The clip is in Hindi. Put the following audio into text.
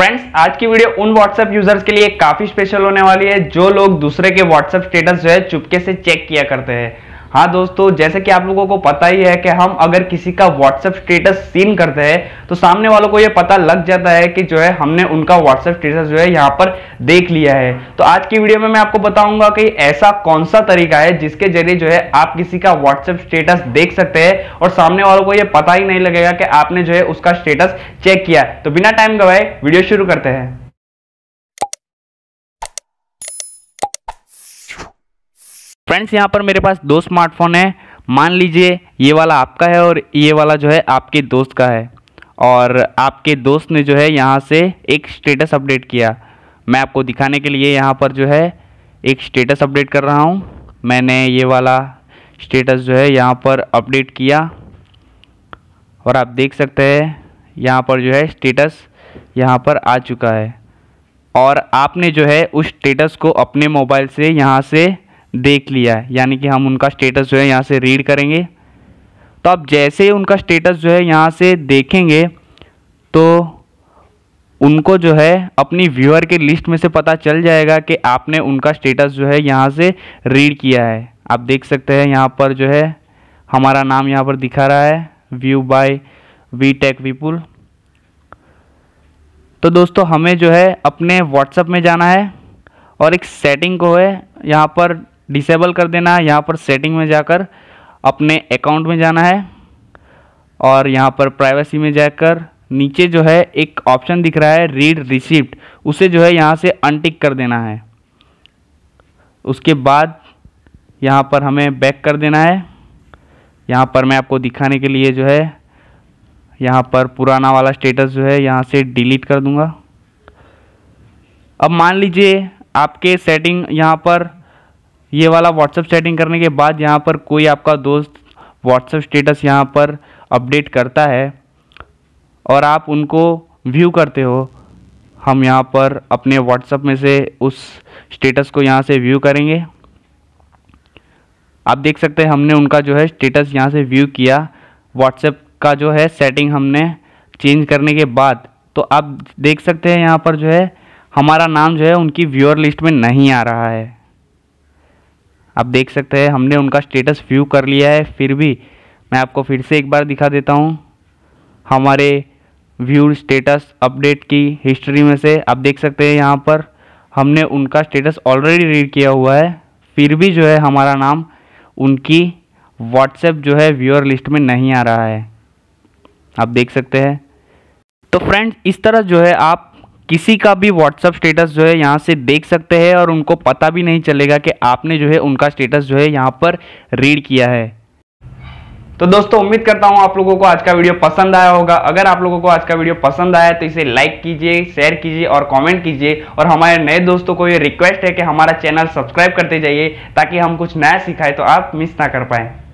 फ्रेंड्स आज की वीडियो उन व्हाट्सएप यूजर्स के लिए काफी स्पेशल होने वाली है जो लोग दूसरे के व्हाट्सएप स्टेटस जो है चुपके से चेक किया करते हैं हाँ दोस्तों जैसे कि आप लोगों को पता ही है कि हम अगर किसी का व्हाट्सएप स्टेटस सीन करते हैं तो सामने वालों को यह पता लग जाता है कि जो है हमने उनका व्हाट्सएप स्टेटस जो है यहाँ पर देख लिया है तो आज की वीडियो में मैं आपको बताऊंगा कि ऐसा कौन सा तरीका है जिसके जरिए जो है आप किसी का व्हाट्सएप स्टेटस देख सकते हैं और सामने वालों को यह पता ही नहीं लगेगा कि आपने जो है उसका स्टेटस चेक किया तो बिना टाइम गवाए वीडियो शुरू करते हैं फ्रेंड्स यहाँ पर मेरे पास दो स्मार्टफोन है मान लीजिए ये वाला आपका है और ये वाला जो है आपके दोस्त का है और आपके दोस्त ने जो है यहाँ से एक स्टेटस अपडेट किया मैं आपको दिखाने के लिए यहाँ पर जो है एक स्टेटस अपडेट कर रहा हूँ मैंने ये वाला स्टेटस जो है यहाँ पर अपडेट किया और आप देख सकते हैं यहाँ पर जो है स्टेटस यहाँ पर आ चुका है और आपने जो है उस स्टेटस को अपने मोबाइल से यहाँ से देख लिया है यानी कि हम उनका स्टेटस जो है यहाँ से रीड करेंगे तो आप जैसे ही उनका स्टेटस जो है यहाँ से देखेंगे तो उनको जो है अपनी व्यूअर के लिस्ट में से पता चल जाएगा कि आपने उनका स्टेटस जो है यहाँ से रीड किया है आप देख सकते हैं यहाँ पर जो है हमारा नाम यहाँ पर दिखा रहा है view by we tech Vipul तो दोस्तों हमें जो है अपने व्हाट्सअप में जाना है और एक सेटिंग को है यहाँ पर डिसेबल कर देना है यहाँ पर सेटिंग में जाकर अपने अकाउंट में जाना है और यहाँ पर प्राइवेसी में जाकर नीचे जो है एक ऑप्शन दिख रहा है रीड रिसिप्ट उसे जो है यहाँ से अनटिक कर देना है उसके बाद यहाँ पर हमें बैक कर देना है यहाँ पर मैं आपको दिखाने के लिए जो है यहाँ पर पुराना वाला स्टेटस जो है यहाँ से डिलीट कर दूँगा अब मान लीजिए आपके सेटिंग यहाँ पर ये वाला व्हाट्सअप सेटिंग करने के बाद यहाँ पर कोई आपका दोस्त व्हाट्सअप स्टेटस यहाँ पर अपडेट करता है और आप उनको व्यू करते हो हम यहाँ पर अपने व्हाट्सअप में से उस स्टेटस को यहाँ से व्यू करेंगे आप देख सकते हैं हमने उनका जो है स्टेटस यहाँ से व्यू किया व्हाट्सएप का जो है सेटिंग हमने चेंज करने के बाद तो आप देख सकते हैं यहाँ पर जो है हमारा नाम जो है उनकी व्यूअर लिस्ट में नहीं आ रहा है आप देख सकते हैं हमने उनका स्टेटस व्यू कर लिया है फिर भी मैं आपको फिर से एक बार दिखा देता हूँ हमारे व्यू स्टेटस अपडेट की हिस्ट्री में से आप देख सकते हैं यहाँ पर हमने उनका स्टेटस ऑलरेडी रीड किया हुआ है फिर भी जो है हमारा नाम उनकी व्हाट्सएप जो है व्यूअर लिस्ट में नहीं आ रहा है आप देख सकते हैं तो फ्रेंड्स इस तरह जो है आप किसी का भी व्हाट्सअप स्टेटस जो है यहाँ से देख सकते हैं और उनको पता भी नहीं चलेगा कि आपने जो है उनका स्टेटस जो है यहाँ पर रीड किया है तो दोस्तों उम्मीद करता हूँ आप लोगों को आज का वीडियो पसंद आया होगा अगर आप लोगों को आज का वीडियो पसंद आया तो इसे लाइक कीजिए शेयर कीजिए और कमेंट कीजिए और हमारे नए दोस्तों को ये रिक्वेस्ट है कि हमारा चैनल सब्सक्राइब करते जाइए ताकि हम कुछ नया सिखाएं तो आप मिस ना कर पाएं